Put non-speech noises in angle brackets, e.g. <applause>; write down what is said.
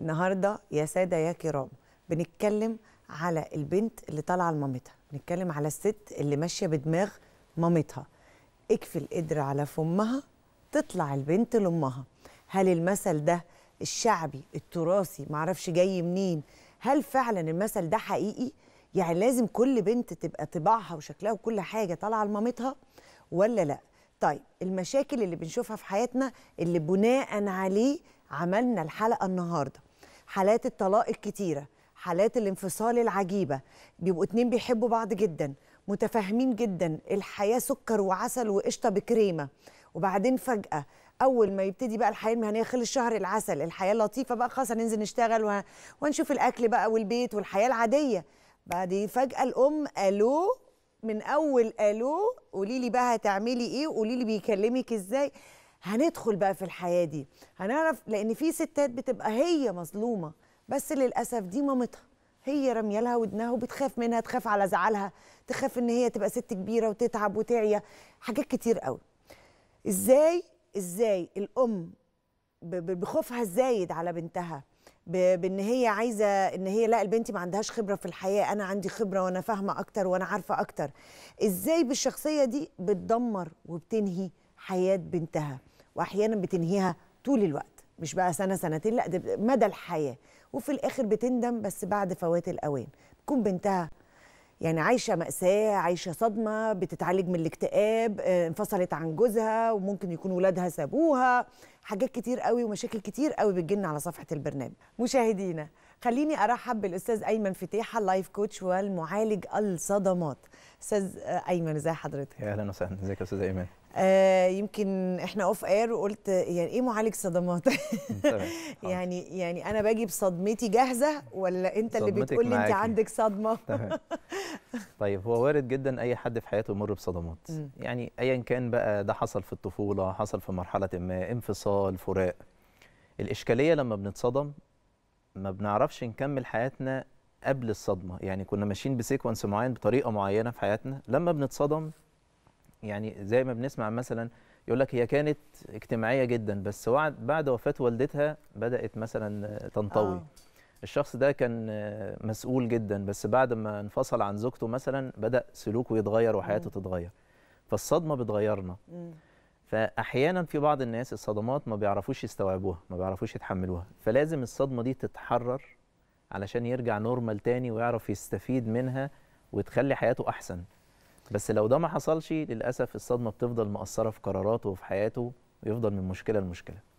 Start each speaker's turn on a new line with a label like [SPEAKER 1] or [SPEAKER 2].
[SPEAKER 1] النهارده يا ساده يا كرام بنتكلم على البنت اللي طالعه لمامتها بنتكلم على الست اللي ماشيه بدماغ مامتها اكفي القدر على فمها تطلع البنت لامها هل المثل ده الشعبي التراثي معرفش جاي منين هل فعلا المثل ده حقيقي يعني لازم كل بنت تبقى طباعها وشكلها وكل حاجه طالعه لمامتها ولا لا طيب المشاكل اللي بنشوفها في حياتنا اللي بناء عليه عملنا الحلقه النهارده حالات الطلاق الكتيره حالات الانفصال العجيبه بيبقوا اتنين بيحبوا بعض جدا متفاهمين جدا الحياه سكر وعسل وقشطه بكريمه وبعدين فجاه اول ما يبتدي بقى الحياه المهنيه خلص شهر العسل الحياه اللطيفه بقى خلاص هننزل نشتغل وه... الاكل بقى والبيت والحياه العاديه بعدين فجاه الام الو من اول الو قولي لي بقى هتعملي ايه قولي لي بيكلمك ازاي هندخل بقى في الحياه دي هنعرف لان في ستات بتبقى هي مظلومه بس للاسف دي مامتها هي راميه لها ودنها وبتخاف منها تخاف على زعلها تخاف ان هي تبقى ست كبيره وتتعب وتعيا حاجات كتير قوي ازاي ازاي الام بخوفها الزايد على بنتها بان هي عايزه ان هي لا البنتي ما عندهاش خبره في الحياه انا عندي خبره وانا فاهمه اكتر وانا عارفه اكتر ازاي بالشخصيه دي بتدمر وبتنهي حياه بنتها واحيانا بتنهيها طول الوقت مش بقى سنه سنتين لا ده مدى الحياه وفي الاخر بتندم بس بعد فوات الاوان بتكون بنتها يعني عايشه ماساه عايشه صدمه بتتعالج من الاكتئاب آه، انفصلت عن جوزها وممكن يكون ولادها سابوها حاجات كتير قوي ومشاكل كتير قوي بتجيلنا على صفحه البرنامج مشاهدينا خليني ارحب بالاستاذ ايمن فتيحه اللايف كوتش والمعالج الصدمات استاذ ايمن ازي حضرتك
[SPEAKER 2] اهلا وسهلا ازيك يا استاذ ايمن
[SPEAKER 1] آه يمكن احنا اوف اير وقلت يعني ايه معالج صدمات <laughs> يعني يعني انا باجي بصدمتي جاهزه ولا انت اللي بتقول انت عندك صدمه <laughs>
[SPEAKER 2] طيب هو وارد جدا اي حد في حياته يمر بصدمات يعني ايا كان بقى ده حصل في الطفوله حصل في مرحله ما انفصال فراق الاشكاليه لما بنتصدم ما بنعرفش نكمل حياتنا قبل الصدمه يعني كنا ماشيين بسيكونس معين بطريقه معينه في حياتنا لما بنتصدم يعني زي ما بنسمع مثلا يقول لك هي كانت اجتماعيه جدا بس بعد وفاه والدتها بدات مثلا تنطوي آه. الشخص ده كان مسؤول جدا بس بعد ما انفصل عن زوجته مثلا بدا سلوكه يتغير وحياته تتغير فالصدمه بتغيرنا م. فاحيانا في بعض الناس الصدمات ما بيعرفوش يستوعبوها ما بيعرفوش يتحملوها فلازم الصدمه دي تتحرر علشان يرجع نورمال تاني ويعرف يستفيد منها وتخلي حياته احسن بس لو ده ما حصلش للاسف الصدمه بتفضل مأثره في قراراته وفي حياته ويفضل من مشكله لمشكله